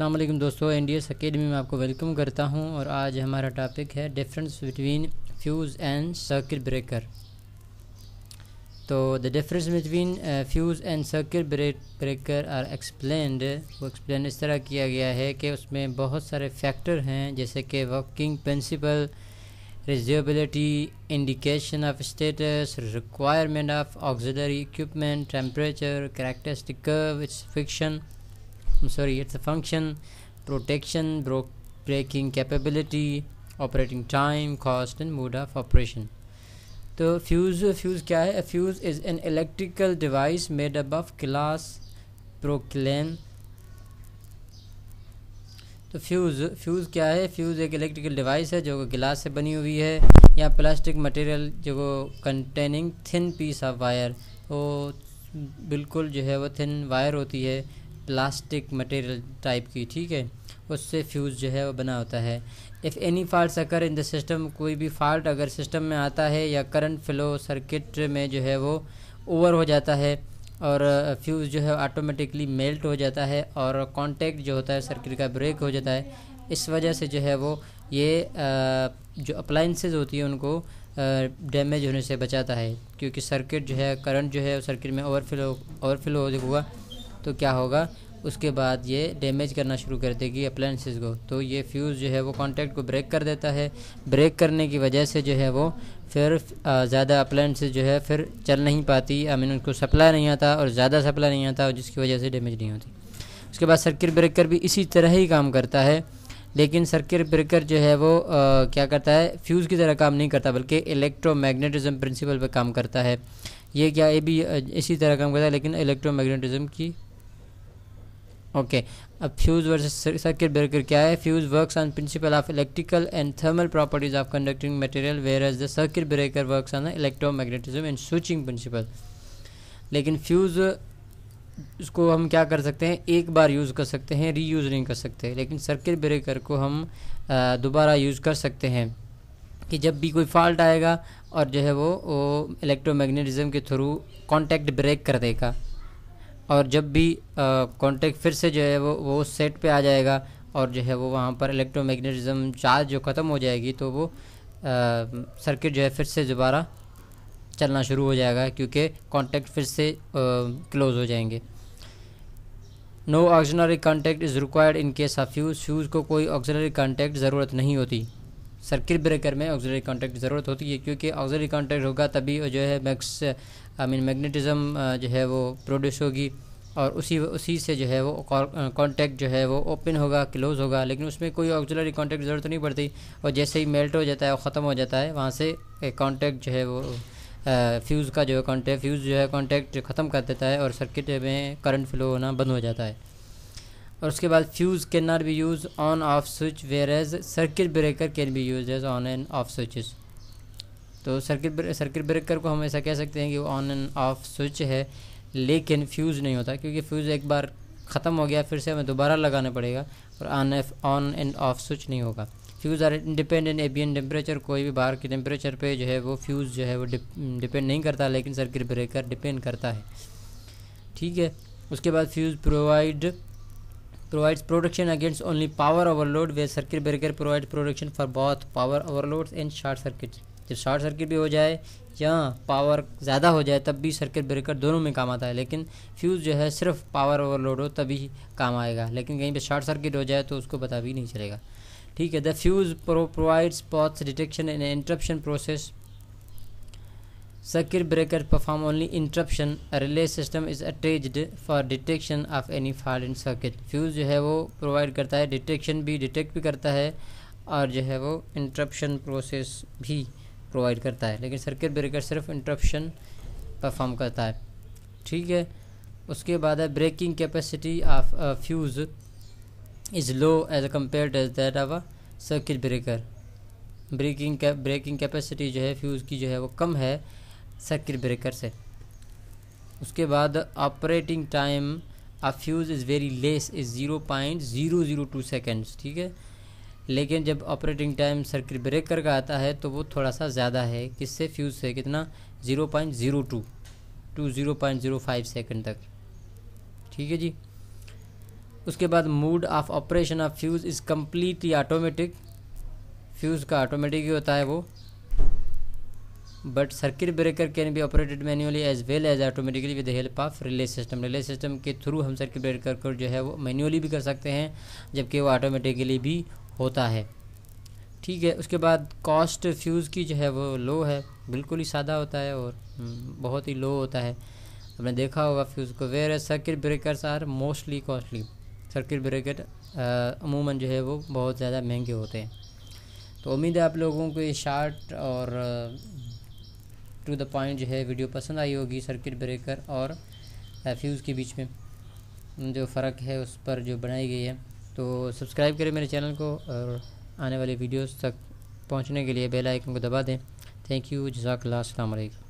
अल्लाम दोस्तों N D S academy में आपको वेलकम करता हूं और आज हमारा टॉपिक है difference between fuse and circuit breaker तो the difference between fuse and circuit breaker are explained वो एक्सप्लेन इस तरह किया गया है कि उसमें बहुत सारे फैक्टर हैं जैसे कि working principle reliability indication of status requirement of auxiliary equipment temperature characteristic curve it's fiction I'm sorry it's a function protection bro breaking capability operating time cost and mode of operation तो fuse fuse क्या है fuse is an electrical device made up of glass porcelain तो fuse fuse क्या है fuse एक electrical device है जो गिलास से बनी हुई है या प्लास्टिक मटेरियल जो containing thin piece of wire वो बिल्कुल जो है वो थिन वायर होती है प्लास्टिक मटेरियल टाइप की ठीक है उससे फ्यूज़ जो है वो बना होता है if any fault occur in the system कोई भी फॉल्ट अगर सिस्टम में आता है या करंट फ्लो सर्किट में जो है वो ओवर हो जाता है और फ्यूज़ uh, जो है ऑटोमेटिकली मेल्ट हो जाता है और कांटेक्ट जो होता है सर्किट का ब्रेक हो जाता है इस वजह से जो है वो ये uh, जो अप्लाइंस होती हैं उनको डैमेज uh, होने से बचाता है क्योंकि सर्किट जो है करंट जो है सर्किट में ओवरफ्लो ओवरफ्लो होगा तो क्या होगा उसके बाद ये डैमेज करना शुरू कर देगी अप्लाइंसिस को तो ये फ्यूज़ जो है वो कॉन्टैक्ट को ब्रेक कर देता है ब्रेक करने की वजह से जो है वो फिर ज़्यादा अप्लाइंसिस जो है फिर चल नहीं पाती आई मीन उनको सप्लाई नहीं आता और ज़्यादा सप्लाई नहीं आता और जिसकी वजह से डैमेज नहीं होती उसके बाद सर्किट ब्रेकर भी इसी तरह ही काम करता है लेकिन सर्किट ब्रेकर जो है वो आ, क्या करता है फ्यूज़ की तरह काम नहीं करता बल्कि इलेक्ट्रोमैग्नेटिज्म प्रिंसिपल पर काम करता है ये क्या ये भी इसी तरह काम करता है लेकिन इलेक्ट्रोमैग्नेटिज्म की ओके अब फ्यूज़ वर्सेस सर्किट ब्रेकर क्या है fuse works on principle of electrical and thermal properties of conducting material whereas the circuit breaker works on electromagnetism and switching principle लेकिन फ्यूज़ इसको हम क्या कर सकते हैं एक बार यूज़ कर सकते हैं री यूज़ नहीं कर सकते लेकिन सर्किट ब्रेकर को हम दोबारा यूज़ कर सकते हैं कि जब भी कोई फॉल्ट आएगा और जो है वो, वो इलेक्ट्रोमैग्नेटिज्म के थ्रू कॉन्टैक्ट ब्रेक कर देगा और जब भी कांटेक्ट फिर से जो है वो वो सेट पे आ जाएगा और जो है वो वहाँ पर इलेक्ट्रोमैग्नेटिज्म चार्ज जो ख़त्म हो जाएगी तो वो सर्किट जो है फिर से दोबारा चलना शुरू हो जाएगा क्योंकि कांटेक्ट फिर से क्लोज़ हो जाएंगे no auxiliary contact is required in case of fuse fuse को कोई ऑक्जनरी कांटेक्ट ज़रूरत नहीं होती सर्किट ब्रेकर में ऑक्सीजरी कॉन्टैक्ट ज़रूरत होती है क्योंकि ऑक्सीजरी कॉन्टैक्ट होगा तभी जो है मैक्स आई मीन मैग्नेटिज्म जो है वो प्रोड्यूस होगी और उसी उसी से जो है वो कॉन्टैक्ट जो है वो ओपन होगा क्लोज़ होगा लेकिन उसमें कोई ऑक्सिलरी कॉन्टैक्ट ज़रूरत नहीं पड़ती और जैसे ही मेल्ट हो जाता है और ख़त्म हो जाता है वहाँ से कॉन्टैक्ट जो है वो फ्यूज़ का जो है कॉन्टैक्ट फ्यूज़ जो है कॉन्टैक्ट ख़त्म कर देता है और सर्किट में करंट फ्लो होना बंद हो जाता है और उसके बाद fuse can not be use on off switch whereas circuit breaker can be use as on and off switches तो सर्किट सर्किट ब्रेकर को हम ऐसा कह सकते हैं कि ऑन एंड ऑफ स्विच है लेकिन फ्यूज़ नहीं होता क्योंकि फ्यूज़ एक बार ख़त्म हो गया फिर से हमें दोबारा लगाना पड़ेगा और on F on and off switch नहीं होगा fuse are independent ambient temperature कोई भी बाहर के टेम्परेचर पे जो है वो फ्यूज़ जो है वो डिपेंड नहीं करता लेकिन सर्किट ब्रेकर डिपेंड करता है ठीक है उसके बाद fuse provide provides protection against only power overload where circuit breaker provides protection for both power overloads and short circuits जब शॉर्ट सर्किट भी हो जाए या पावर ज़्यादा हो जाए तब भी सर्किट ब्रेकर दोनों में काम आता है लेकिन फ्यूज़ जो है सिर्फ पावर ओवरलोड हो तभी काम आएगा लेकिन कहीं पे शॉर्ट सर्किट हो जाए तो उसको पता भी नहीं चलेगा ठीक है the fuse pro provides both detection and interruption process circuit breaker perform only interruption A relay system is attached for detection of any fault in fuse जो है वो प्रोवाइड करता है डिटेक्शन भी डिटेक्ट भी करता है और जो है वो इंटरप्शन प्रोसेस भी प्रोवाइड करता है लेकिन सर्किट ब्रेकर सिर्फ इंटरप्शन परफॉर्म करता है ठीक है उसके बाद है breaking capacity of fuse is low as compare as that of a circuit breaker breaking breaking capacity जो है फ्यूज़ की जो है वो कम है सर्किट ब्रेकर से उसके बाद ऑपरेटिंग टाइम आ fuse is very less is zero point zero zero two seconds ठीक है लेकिन जब ऑपरेटिंग टाइम सर्किट ब्रेकर का आता है तो वो थोड़ा सा ज़्यादा है किससे फ्यूज़ से कितना zero point zero two to zero point zero five second तक ठीक है जी उसके बाद mode of operation of fuse is completely automatic fuse का ऑटोमेटिक ही होता है वो but circuit breaker can be operated manually as well as automatically with the help of relay system relay system के थ्रू हम सर्किट ब्रेकर को जो है वो मैनुअली भी कर सकते हैं जबकि वो ऑटोमेटिकली भी होता है ठीक है उसके बाद कॉस्ट फ्यूज़ की जो है वो लो है बिल्कुल ही सादा होता है और हम्म, बहुत ही लो होता है आपने देखा होगा फ्यूज़ को where circuit breakers are mostly costly circuit breaker अमूमन जो है वो बहुत ज़्यादा महंगे होते हैं तो उम्मीद है आप लोगों को ये शार्ट और टू द पॉइंट जो है वीडियो पसंद आई होगी सर्किट ब्रेकर और फ्यूज़ के बीच में जो फ़र्क है उस पर जो बनाई गई है तो सब्सक्राइब करें मेरे चैनल को और आने वाले वीडियोस तक पहुंचने के लिए बेल आइकन को दबा दें थैंक यू जजाक जजाकल्ला अलैक्म